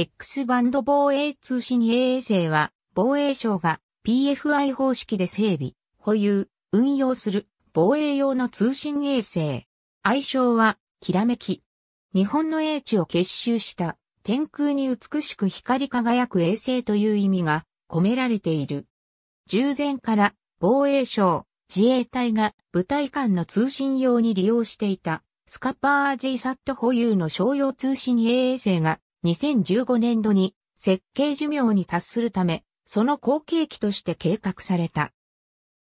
X バンド防衛通信衛星は、防衛省が PFI 方式で整備、保有、運用する防衛用の通信衛星。愛称は、きらめき。日本の英知を結集した天空に美しく光り輝く衛星という意味が込められている。従前から防衛省、自衛隊が部隊間の通信用に利用していたスカパー GSAT 保有の商用通信衛星が2015年度に設計寿命に達するため、その後継機として計画された。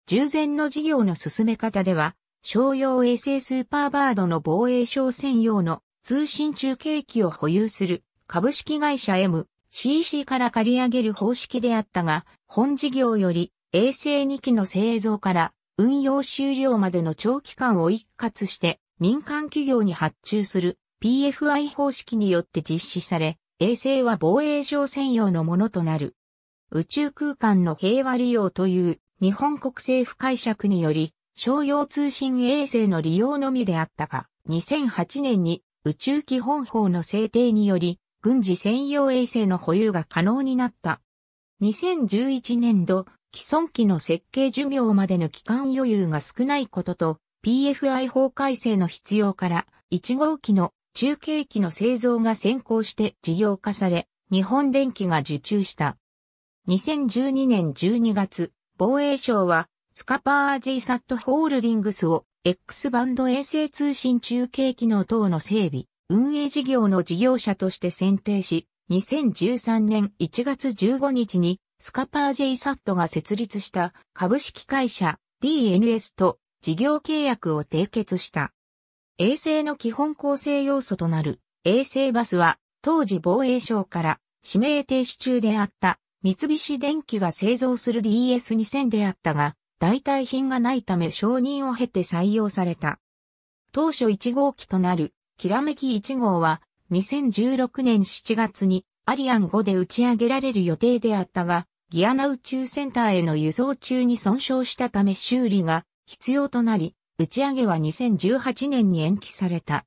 従前の事業の進め方では、商用衛星スーパーバードの防衛省専用の通信中継機を保有する株式会社 MCC から借り上げる方式であったが、本事業より衛星2機の製造から運用終了までの長期間を一括して民間企業に発注する PFI 方式によって実施され、衛星は防衛上専用のものとなる。宇宙空間の平和利用という日本国政府解釈により、商用通信衛星の利用のみであったが、2008年に宇宙基本法の制定により、軍事専用衛星の保有が可能になった。2011年度、既存機の設計寿命までの期間余裕が少ないことと、PFI 法改正の必要から、1号機の中継機の製造が先行して事業化され、日本電機が受注した。2012年12月、防衛省は、スカパー G サットホールディングスを X バンド衛星通信中継機の等の整備、運営事業の事業者として選定し、2013年1月15日にスカパー J サットが設立した株式会社 DNS と事業契約を締結した。衛星の基本構成要素となる衛星バスは当時防衛省から指名停止中であった三菱電機が製造する DS2000 であったが代替品がないため承認を経て採用された。当初1号機となるきらめき1号は2016年7月にアリアン5で打ち上げられる予定であったが、ギアナ宇宙センターへの輸送中に損傷したため修理が必要となり、打ち上げは2018年に延期された。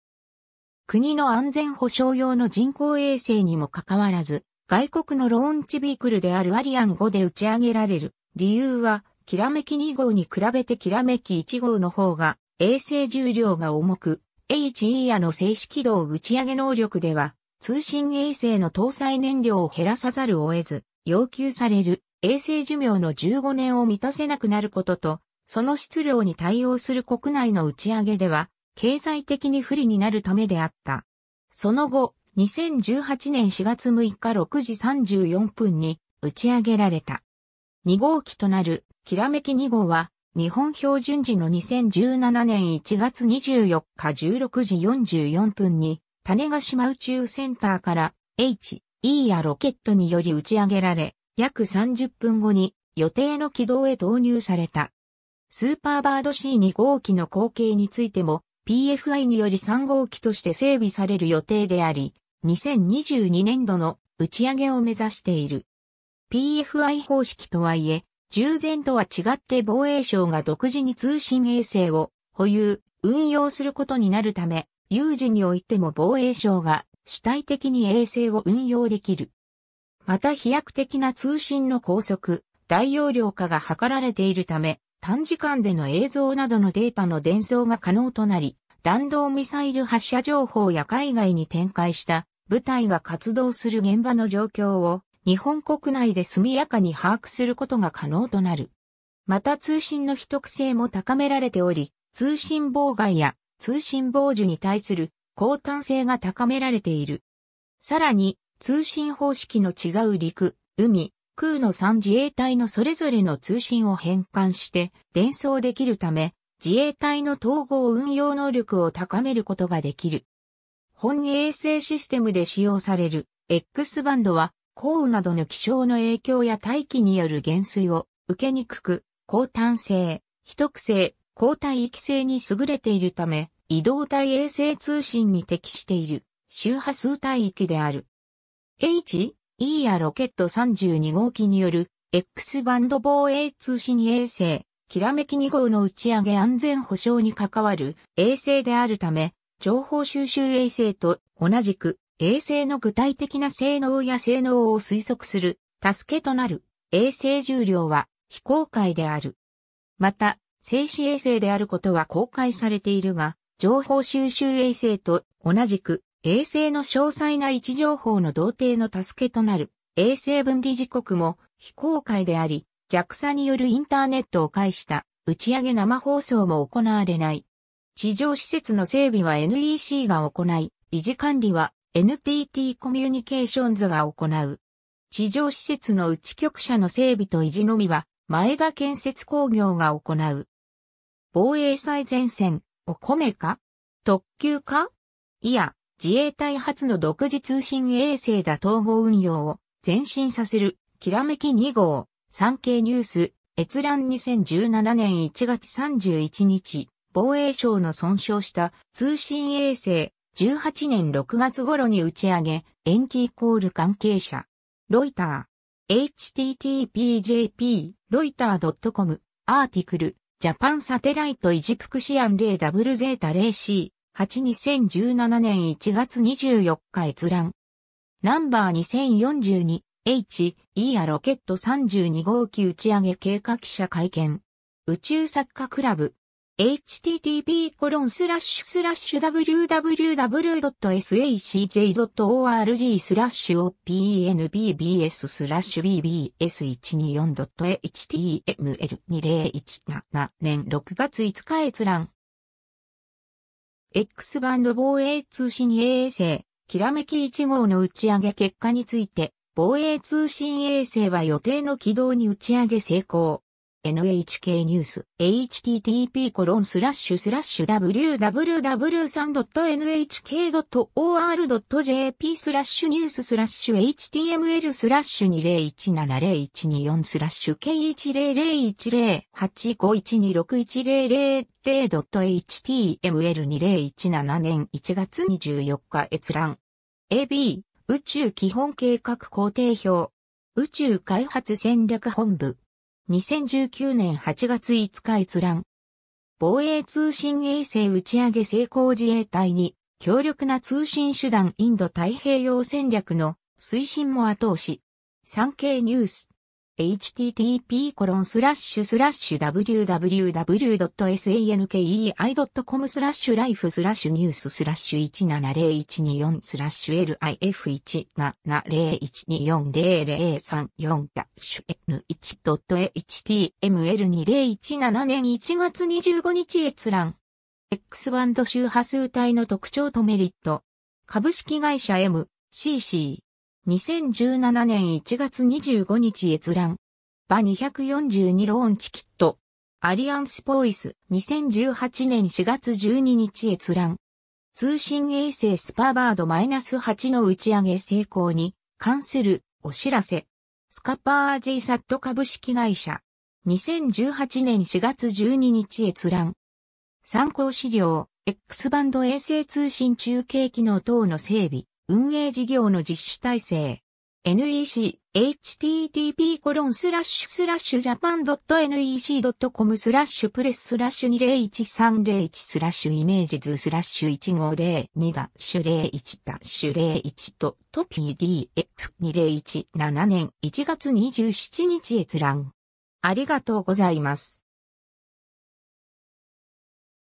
国の安全保障用の人工衛星にもかかわらず、外国のローンチビークルであるアリアン5で打ち上げられる理由は、きらめき2号に比べてきらめき1号の方が衛星重量が重く、HE やの静止軌道打ち上げ能力では、通信衛星の搭載燃料を減らさざるを得ず、要求される衛星寿命の15年を満たせなくなることと、その質量に対応する国内の打ち上げでは、経済的に不利になるためであった。その後、2018年4月6日6時34分に打ち上げられた。2号機となる、きらめき2号は、日本標準時の2017年1月24日16時44分に、種ヶ島宇宙センターから H、E やロケットにより打ち上げられ、約30分後に予定の軌道へ投入された。スーパーバード C2 号機の後継についても PFI により3号機として整備される予定であり、2022年度の打ち上げを目指している。PFI 方式とはいえ、従前とは違って防衛省が独自に通信衛星を保有、運用することになるため、有事においても防衛省が主体的に衛星を運用できる。また飛躍的な通信の高速、大容量化が図られているため、短時間での映像などのデータの伝送が可能となり、弾道ミサイル発射情報や海外に展開した部隊が活動する現場の状況を日本国内で速やかに把握することが可能となる。また通信の秘匿性も高められており、通信妨害や通信傍受に対する高端性が高められている。さらに、通信方式の違う陸、海、空の3自衛隊のそれぞれの通信を変換して伝送できるため、自衛隊の統合運用能力を高めることができる。本衛星システムで使用される X バンドは、降雨などの気象の影響や大気による減衰を受けにくく、高単性、非特性、高帯域性に優れているため、移動体衛星通信に適している周波数帯域である。H E やロケット32号機による X バンド防衛通信衛星、きらめき2号の打ち上げ安全保障に関わる衛星であるため、情報収集衛星と同じく衛星の具体的な性能や性能を推測する助けとなる衛星重量は非公開である。また、静止衛星であることは公開されているが、情報収集衛星と同じく衛星の詳細な位置情報の同定の助けとなる衛星分離時刻も非公開であり、JAXA によるインターネットを介した打ち上げ生放送も行われない。地上施設の整備は NEC が行い、維持管理は NTT コミュニケーションズが行う。地上施設のち局舎の整備と維持のみは前田建設工業が行う。防衛最前線、お米か特急かいや、自衛隊初の独自通信衛星だ統合運用を前進させる、きらめき2号、産経ニュース、閲覧2017年1月31日、防衛省の損傷した通信衛星、18年6月頃に打ち上げ、延期イコール関係者。ロイター、httpjp、ロイター .com、アーティクル、ジャパンサテライトイジプクシアン0 w ゼータ 0C、2017年1月24日閲覧。ナンバー2 0 4 2 h e やロケット32号機打ち上げ計画記者会見。宇宙作家クラブ。http コロンスラッシュスラッシュ www.sacj.org スラッシュ opnbbs スラッシュ bbs124.html2017 年6月5日閲覧 X バンド防衛通信衛星、きらめき1号の打ち上げ結果について、防衛通信衛星は予定の軌道に打ち上げ成功。NHK ニュース http コロンスラッシュスラッシュ www.nhk.or.jp スラッシュニューススラッシュ html スラッシュ20170124スラッシュ K1008512616000.html2017 年1月24日閲覧 AB 宇宙基本計画工程表宇宙開発戦略本部2019年8月5日閲覧。防衛通信衛星打ち上げ成功自衛隊に強力な通信手段インド太平洋戦略の推進も後押し。産経ニュース。http://www.sankei.com スラッシュライフスラッシュニューススラッシュ17014 2スラッシュ l i f 1 7 0 1 2 4 0 0 3 4 N1.html2017 年1月25日閲覧 X バンド周波数帯の特徴とメリット株式会社 MCC 2017年1月25日閲覧。バ242ローンチキット。アリアンスポイス2018年4月12日閲覧。通信衛星スパーバード -8 の打ち上げ成功に関するお知らせ。スカパー J サット株式会社。2018年4月12日閲覧。参考資料、X バンド衛星通信中継機能等の整備。運営事業の実施体制。NEC http コロンスラッシュスラッシュジャパン .nec.com スラッシュプレススラッシュ201301スラッシュイメージズスラッシュ1502ダッシュ01ダッシュ01とトピー PDF2017 年1月27日閲覧。ありがとうございます。